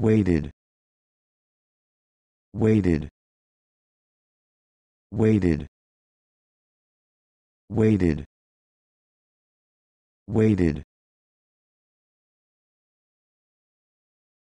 waited waited waited waited waited